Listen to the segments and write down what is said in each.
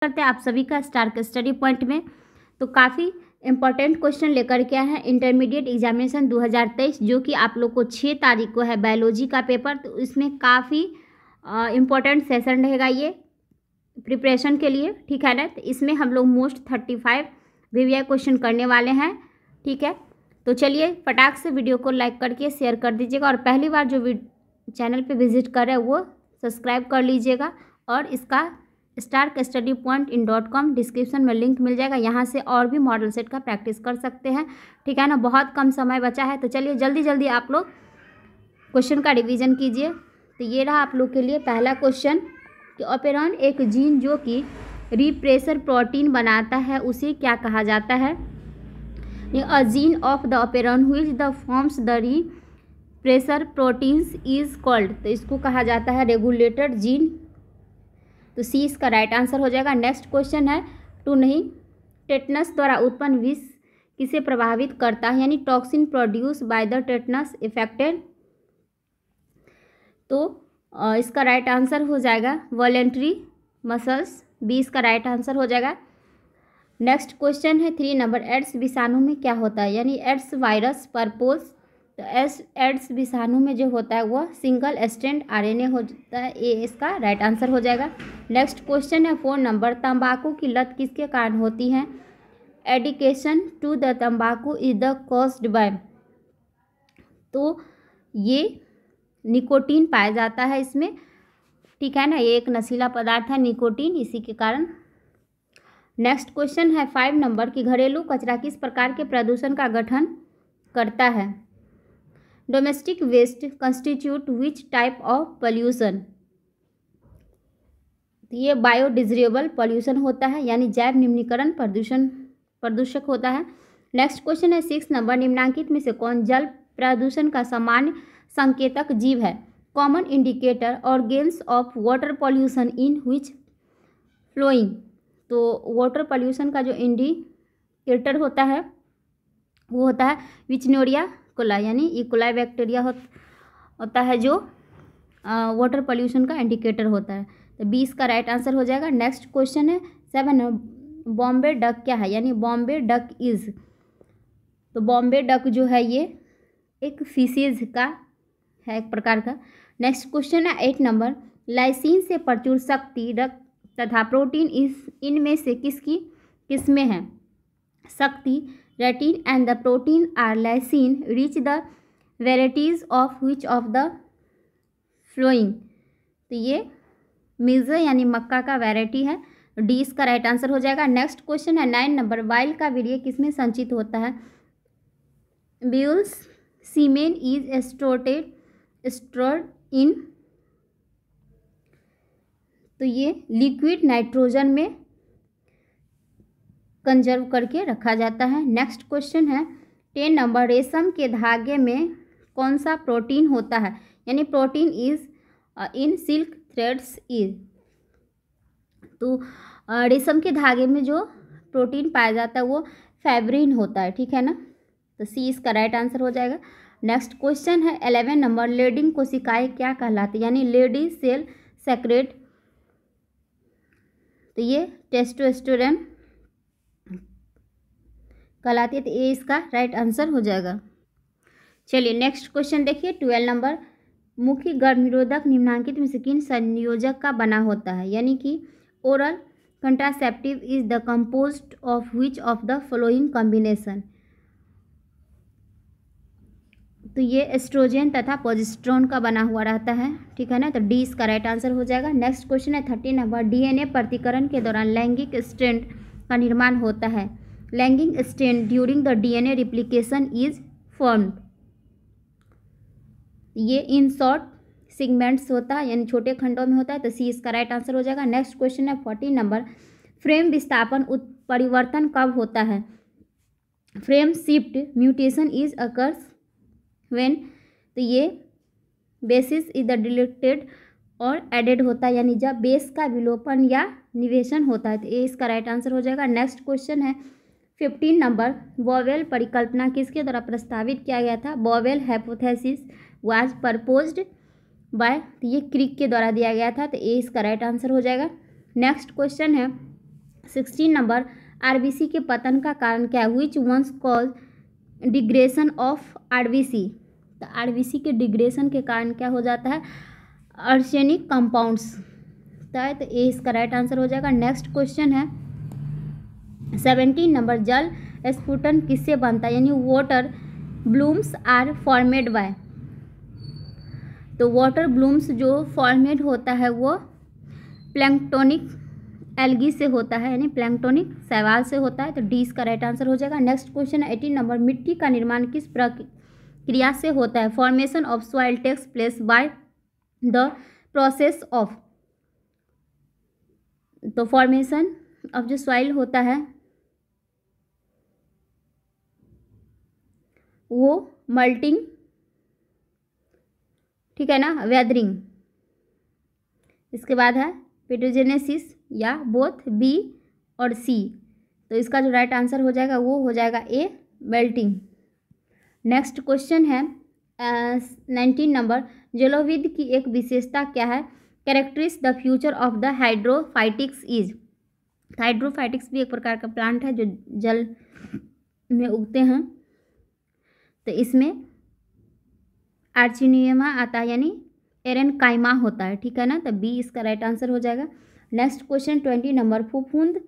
करते हैं आप सभी का स्टार के स्टडी पॉइंट में तो काफ़ी इंपॉर्टेंट क्वेश्चन लेकर के आए हैं इंटरमीडिएट एग्जामिनेशन 2023 जो कि आप लोग को छः तारीख को है बायोलॉजी का पेपर तो इसमें काफ़ी इम्पोर्टेंट सेशन रहेगा ये प्रिपरेशन के लिए ठीक है ना तो इसमें हम लोग most thirty five V question करने वाले हैं ठीक है तो चलिए फटाक से वीडियो को लाइक करके शेयर कर दीजिएगा और पहली बार जो चैनल पर विजिट करें वो सब्सक्राइब कर लीजिएगा और इसका Stark study point in dot com description में लिंक मिल जाएगा यहाँ से और भी मॉडल सेट का प्रैक्टिस कर सकते हैं ठीक है ना बहुत कम समय बचा है तो चलिए जल्दी जल्दी आप लोग क्वेश्चन का रिवीजन कीजिए तो ये रहा आप लोग के लिए पहला क्वेश्चन कि ऑपेरॉन एक जीन जो कि रिप्रेसर प्रोटीन बनाता है उसे क्या कहा जाता है a gene of the operon who the forms the re proteins is called तो इसको कहा जाता है रेगुलेटर जीन तो सी इसका राइट आंसर हो जाएगा नेक्स्ट क्वेश्चन है टू नहीं टेटनस द्वारा उत्पन्न विष किसे प्रभावित करता है यानी toxin produce by the tetanus affected तो इसका राइट आंसर हो जाएगा वॉलेंट्री मसल्स बी इसका राइट आंसर हो जाएगा नेक्स्ट क्वेश्चन है थ्री नंबर एड्स विषाणु में क्या होता है यानी एड्स वायरस परपोज तो एस एड्स विषाणु में जो होता है वह सिंगल स्टैंड आरएनए होता है ये इसका राइट आंसर हो जाएगा नेक्स्ट क्वेश्चन है फोर नंबर तंबाकू की लत किसके कारण होती है एडिकेशन टू द तंबाकू इज द कॉस्ड बाय तो ये निकोटीन पाया जाता है इसमें ठीक है ना ये एक नशीला पदार्थ है निकोटीन इसी के कारण नेक्स्ट क्वेश्चन है फाइव नंबर कि घरेलू कचरा किस प्रकार के प्रदूषण का गठन करता है domestic waste constitute which type of pollution ये बायोडिजरेबल पॉल्यूशन होता है यानी जैव निम्नीकरण प्रदूषण प्रदूषक होता है नेक्स्ट क्वेश्चन है सिक्स नंबर निम्नांकित में से कौन जल प्रदूषण का सामान्य संकेतक जीव है common indicator organs of water pollution in which following तो वाटर पॉल्यूशन का जो इंडिकेटर होता है वो होता है विचनोरिया कोलाई यानी ई कोलाई बैक्टीरिया हो, होता है जो वाटर पोल्यूशन का इंडिकेटर होता है तो बी इसका राइट आंसर हो जाएगा नेक्स्ट क्वेश्चन है सेवन बॉम्बे डक क्या है यानी बॉम्बे डक इज़ तो बॉम्बे डक जो है ये एक फीसीज का है एक प्रकार का नेक्स्ट क्वेश्चन है एट नंबर लाइसिन से प्रचुर शक्ति रक्त तथा प्रोटीन इस इनमें से किसकी किसमें है Shakti Rattan and the protein are lysine rich the varieties of which of the following तो ये मिज़ यानी मक्का का वेराइटी है डी इसका राइट आंसर हो जाएगा नेक्स्ट क्वेश्चन है नाइन नंबर वाइल का वीडियो किसमें संचित होता है ब्यूल्स सीमेन इज एस्ट्रोटेड स्टोर्ड इन तो ये लिक्विड नाइट्रोजन में कंजर्व करके रखा जाता है नेक्स्ट क्वेश्चन है टेन नंबर रेशम के धागे में कौन सा प्रोटीन होता है यानी protein is in silk threads is तो रेशम के धागे में जो प्रोटीन पाया जाता है वो फैब्रिन होता है ठीक है ना तो सी इसका राइट आंसर हो जाएगा नेक्स्ट क्वेश्चन है एलेवन नंबर लेडिंग कोशिकाएं क्या कहलाती यानी लेडी सेल सेक्रेट तो ये टेस्टोस्टेरोन कहलाती है तो ए इसका राइट आंसर हो जाएगा चलिए नेक्स्ट क्वेश्चन देखिए ट्वेल्व नंबर मुख्य निरोधक निम्नांकित में से किन संयोजक का बना होता है यानी कि oral contraceptive is the compose of which of the following combination तो ये एस्ट्रोजन तथा पोजिस्ट्रोन का बना हुआ रहता है ठीक है ना तो डी इसका राइट आंसर हो जाएगा नेक्स्ट क्वेश्चन है थर्टीन नंबर डीएनए प्रतिकरण के दौरान लैंगिक स्ट्रेंड का निर्माण होता है lagging stain during the DNA replication is form ये इन शॉर्ट सिगमेंट्स होता है यानी छोटे खंडों में होता है तो सी इसका राइट आंसर हो जाएगा नेक्स्ट क्वेश्चन है फोर्टीन नंबर फ्रेम विस्थापन उत्परिवर्तन कब होता है frame shift mutation is occurs when तो ये बेसिस इज द डिलेक्टेड और एडेड होता है यानी जब बेस का विलोपन या निवेशन होता है तो ये इसका राइट आंसर हो जाएगा नेक्स्ट क्वेश्चन है फिफ्टीन नंबर वॉवेल परिकल्पना किसके द्वारा प्रस्तावित किया गया था wobble hypothesis was purpose by ये क्रिक के द्वारा दिया गया था तो ए इसका राइट आंसर हो जाएगा नेक्स्ट क्वेश्चन है सिक्सटीन नंबर आरबीसी के पतन का कारण क्या है which ones cause degradation of RBC तो आरबीसी के डिग्रेशन के कारण क्या हो जाता है अर्सेनिक कंपाउंड्स तो ए इसका राइट आंसर हो जाएगा नेक्स्ट क्वेश्चन है सेवेंटीन नंबर जल स्फुटन किससे बनता है यानी water blooms are formed by तो वाटर ब्लूम्स जो फॉर्मेड होता है वो प्लैंक्टोनिक एल्गी से होता है यानी प्लैंक्टोनिक सवाल से होता है तो डी इसका राइट आंसर हो जाएगा नेक्स्ट क्वेश्चन एटीन नंबर मिट्टी का निर्माण किस प्रक्रिया से होता है formation of soil takes place by the process of तो फॉर्मेशन ऑफ जो सॉइल होता है वो मल्टिंग ठीक है ना वेदरिंग इसके बाद है पेटोजेनेसिस या बोथ बी और सी तो इसका जो राइट आंसर हो जाएगा वो हो जाएगा ए मेल्टिंग नेक्स्ट क्वेश्चन है नाइनटीन नंबर जलोविद की एक विशेषता क्या है characteristic the future of the hydrophytics is hydrophytics भी एक प्रकार का प्लांट है जो जल में उगते हैं तो इसमें आर्चिनियमा आता है यानी एरन कायमा होता है ठीक है ना तो बी इसका राइट आंसर हो जाएगा नेक्स्ट क्वेश्चन ट्वेंटी नंबर फुफुंद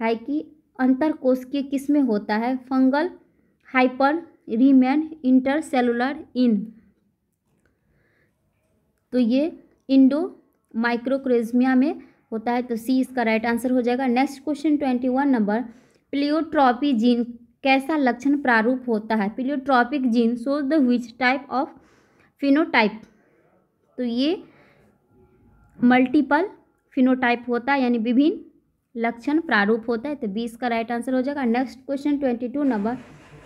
है कि अंतर कोशिकीय किस में होता है fungal hyper remain intercellular in तो ये इंडो माइक्रोक्रेजमिया में होता है तो सी इसका राइट आंसर हो जाएगा next question twenty one number pleiotropy gene कैसा लक्षण प्रारूप होता है pleiotropic gene shows the which type of phenotype तो ये मल्टीपल फिनोटाइप होता है यानी विभिन्न लक्षण प्रारूप होता है तो बीस का राइट आंसर हो जाएगा next question twenty two number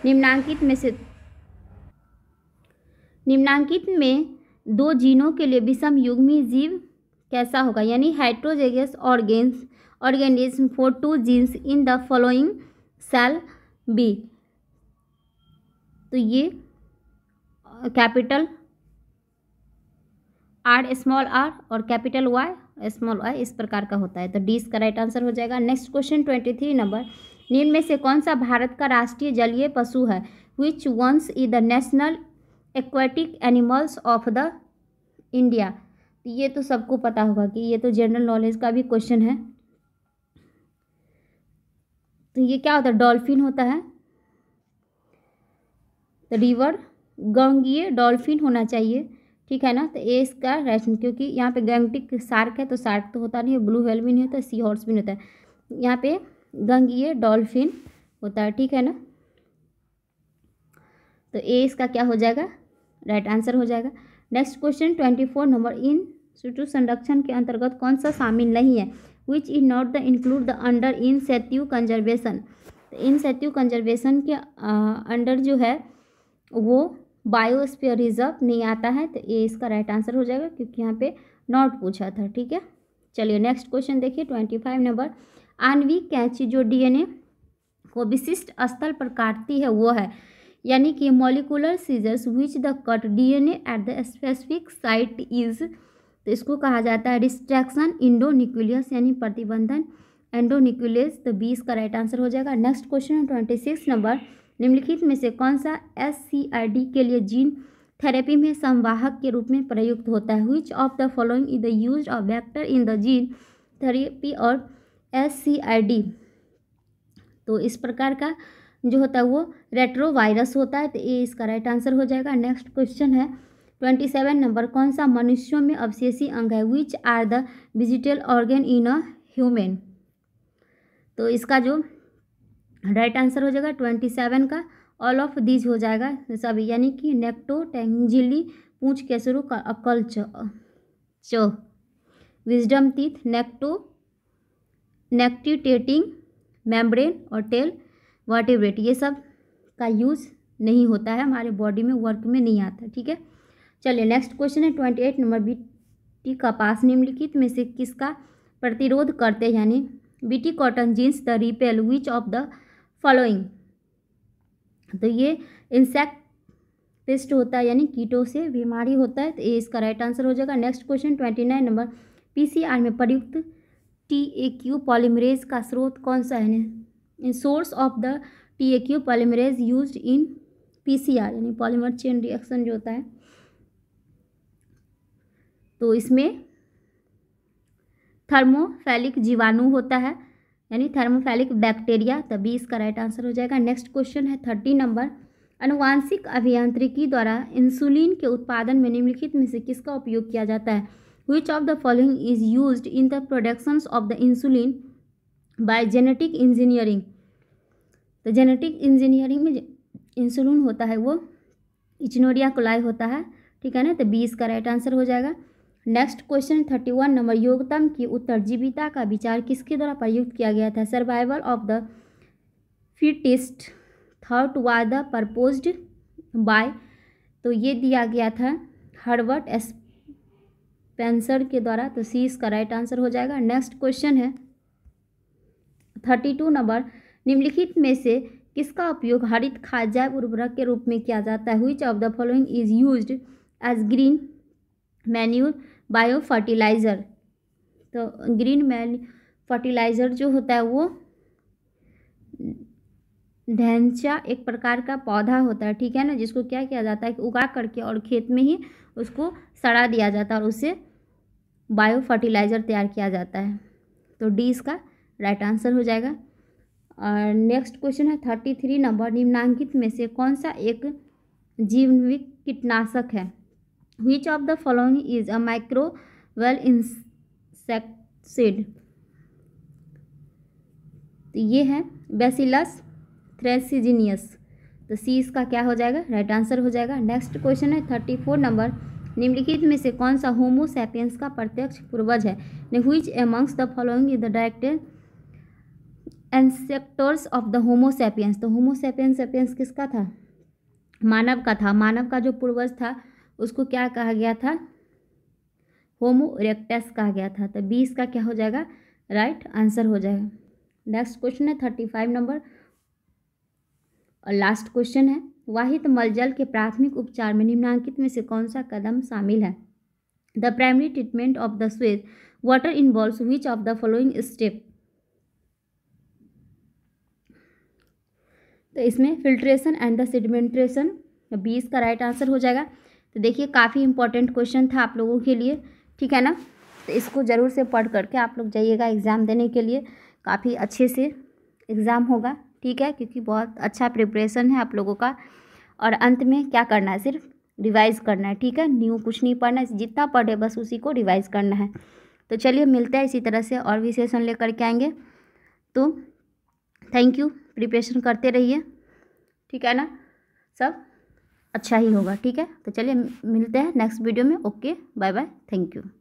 निम्नांकित में से निम्नांकित में दो जीनों के लिए विषम युग्मी जीव कैसा होगा यानी heterozygous organs organism for two genes in the following shall be तो ये कैपिटल आर स्मॉल आर और कैपिटल वाई स्मॉल वाई इस प्रकार का होता है तो डी इसका राइट आंसर हो जाएगा next question twenty three number निम्न में से कौन सा भारत का राष्ट्रीय जलीय पशु है which ones is the national aquatic animals of the India ये तो सबको पता होगा कि ये तो जनरल नॉलेज का भी क्वेश्चन है तो ये क्या होता है डॉल्फिन होता है रिवर गंगीय डॉल्फिन होना चाहिए ठीक है ना तो ए इसका राइट क्योंकि यहाँ पे गंगटिक सार्क है तो सार्क तो होता नहीं है ब्लू वेल भी नहीं होता सी हॉर्स भी नहीं होता है यहाँ पे गंगीय डॉल्फिन होता है ठीक है ना तो ए इसका क्या हो जाएगा राइट आंसर हो जाएगा next question twenty four number इन संरक्षण के अंतर्गत कौन सा शामिल नहीं है which is not the include the under in under conservation in incentive conservation के अंडर uh, जो है वो बायोस्फीयर रिजर्व नहीं आता है तो ये इसका राइट आंसर हो जाएगा क्योंकि यहाँ पे नॉट पूछा था ठीक है चलिए नेक्स्ट क्वेश्चन देखिए ट्वेंटी फाइव नंबर आनवी कैंची जो डीएनए को विशिष्ट स्थल पर काटती है वो है यानी कि molecular scissors which the cut DNA at the specific site is तो इसको कहा जाता है रिस्ट्रैक्शन इंडोनिक्यूलियस यानी प्रतिबंधन एंडोनिक्यूलियस तो बीस का राइट आंसर हो जाएगा next question twenty six number निम्नलिखित में से कौन सा एस सी डी के लिए जीन थेरेपी में संवाहक के रूप में प्रयुक्त होता है which of the following is the use of vector in the gene therapy और एस सी डी तो इस प्रकार का जो होता है वो रेट्रोवायरस होता है तो ये इसका राइट आंसर हो जाएगा नेक्स्ट क्वेश्चन है ट्वेंटी सेवन नंबर कौन सा मनुष्यों में अवशेषी अंग है which are the vestigial organ in a human तो इसका जो राइट आंसर हो जाएगा ट्वेंटी सेवन का ऑल ऑफ दीज हो जाएगा सभी यानी कि नेप्टो टेंजिली पूछ केसरू अकल च wisdom teeth nicto nictitating membrane और टेल वर्टिब्रेट ये सब का यूज़ नहीं होता है हमारे बॉडी में वर्क में नहीं आता ठीक है चलिए नेक्स्ट क्वेश्चन है ट्वेंटी एट नंबर बीटी कपास निम्नलिखित में से किसका प्रतिरोध करते हैं यानी BT cotton genes the repel which of the following तो ये इंसेक्ट पेस्ट होता है यानी कीटों से बीमारी होता है तो ये इसका राइट आंसर हो जाएगा next question twenty nine number PCR में प्रयुक्त टी ए क्यू पॉलीमरेज का स्रोत कौन सा है in source of the T A Q polymerase use in PCR यानी पॉलीमर चेन रिएक्शन जो होता है तो इसमें थर्मोफेलिक जीवाणु होता है यानी थर्मोफेलिक बैक्टीरिया तभी इसका राइट आंसर हो जाएगा नेक्स्ट क्वेश्चन है थर्टी नंबर अनुवांशिक अभियांत्रिकी द्वारा इंसुलिन के उत्पादन में निम्नलिखित में से किसका उपयोग किया जाता है which of the following is use in the production of the insulin by genetic engineering तो जेनेटिक इंजीनियरिंग में इंसुलिन होता है वो इचनोरिया कोलाई होता है ठीक है ना तो बी इसका राइट आंसर हो जाएगा next question thirty one number योगतम की उत्तर जीविता का विचार किसके द्वारा प्रयुक्त किया गया था सर्वाइवल ऑफ द फिटेस्ट थर्ट वाज द परपोज बाय तो ये दिया गया था हर्बर्ट पेंसर के द्वारा तो सी इसका राइट आंसर हो जाएगा नेक्स्ट क्वेश्चन है थर्टी टू नंबर निम्नलिखित में से किसका उपयोग हरित खाद जैव उर्वरक के रूप में किया जाता है which of the following is use as green manure bio fertiliser तो ग्रीन मैन फर्टिलाइज़र जो होता है वो ढेंचा एक प्रकार का पौधा होता है ठीक है ना जिसको क्या किया जाता है कि उगा करके और खेत में ही उसको सड़ा दिया जाता है और उससे बायो फर्टिलाइज़र तैयार किया जाता है तो डी इसका राइट आंसर हो जाएगा और नेक्स्ट क्वेश्चन है थर्टी थ्री नंबर निम्नांकित में से कौन सा एक जीवविक कीटनाशक है of the following is a microbial insecticide तो ये है बेसिलस थ्रेसिजीनियस तो सी इसका क्या हो जाएगा राइट आंसर हो जाएगा नेक्स्ट क्वेश्चन है थर्टी फोर नंबर निम्नलिखित में से कौन सा होमोसैपियंस का प्रत्यक्ष पूर्वज है which amongst the following is the direct ancestors of the homo sapiens तो होमोसैपियंस सेपियंस किसका था मानव का था मानव का जो पूर्वज था उसको क्या कहा गया था होमो इरेक्टस कहा गया था तो बी इसका क्या हो जाएगा राइट right आंसर हो जाएगा नेक्स्ट क्वेश्चन है थर्टी फाइव नंबर और लास्ट क्वेश्चन है वाहित मलजल के प्राथमिक उपचार में निम्नांकित में से कौन सा कदम शामिल है the primary treatment of the sewage water involve which of the following step तो इसमें फिल्ट्रेशन एंड द सीडमेंट्रेशन बीस का राइट आंसर हो जाएगा तो देखिए काफ़ी इंपॉर्टेंट क्वेश्चन था आप लोगों के लिए ठीक है ना तो इसको ज़रूर से पढ़ करके आप लोग जाइएगा एग्ज़ाम देने के लिए काफ़ी अच्छे से एग्ज़ाम होगा ठीक है क्योंकि बहुत अच्छा प्रिपरेशन है आप लोगों का और अंत में क्या करना है सिर्फ रिवाइज़ करना है ठीक है न्यू कुछ नहीं पढ़ना है जितना पढ़े बस उसी को रिवाइज़ करना है तो चलिए मिलते हैं इसी तरह से और भी सेशन लेकर के आएंगे तो थैंक यू प्रिपरेशन करते रहिए ठीक है ना सब अच्छा ही होगा ठीक है तो चलिए मिलते हैं नेक्स्ट वीडियो में okay bye bye thank you